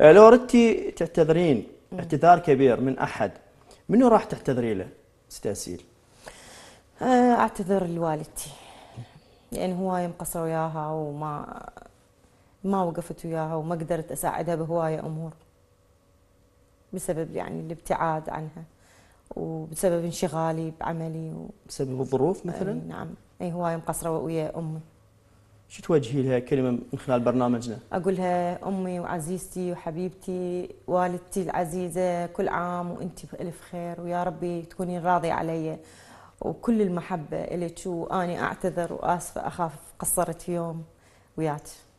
آه، لو ردتي تعتذرين اعتذار كبير من احد منو راح تعتذري له استاسيل آه، اعتذر لوالدتي لان هوايه مقصره وياها وما ما وقفت وياها وما قدرت اساعدها بهوايه امور بسبب يعني الابتعاد عنها وبسبب انشغالي بعملي و... بسبب الظروف مثلا نعم اي هوايه مقصره ويا امي شو توجهي لها كلمة من خلال برنامجنا؟ أقولها أمي وعزيزتي وحبيبتي والدتي العزيزة كل عام وأنت بألف خير ويا ربي تكونين راضية علي وكل المحبة إلك وأني أعتذر وآسفة أخاف قصرت في يوم وياك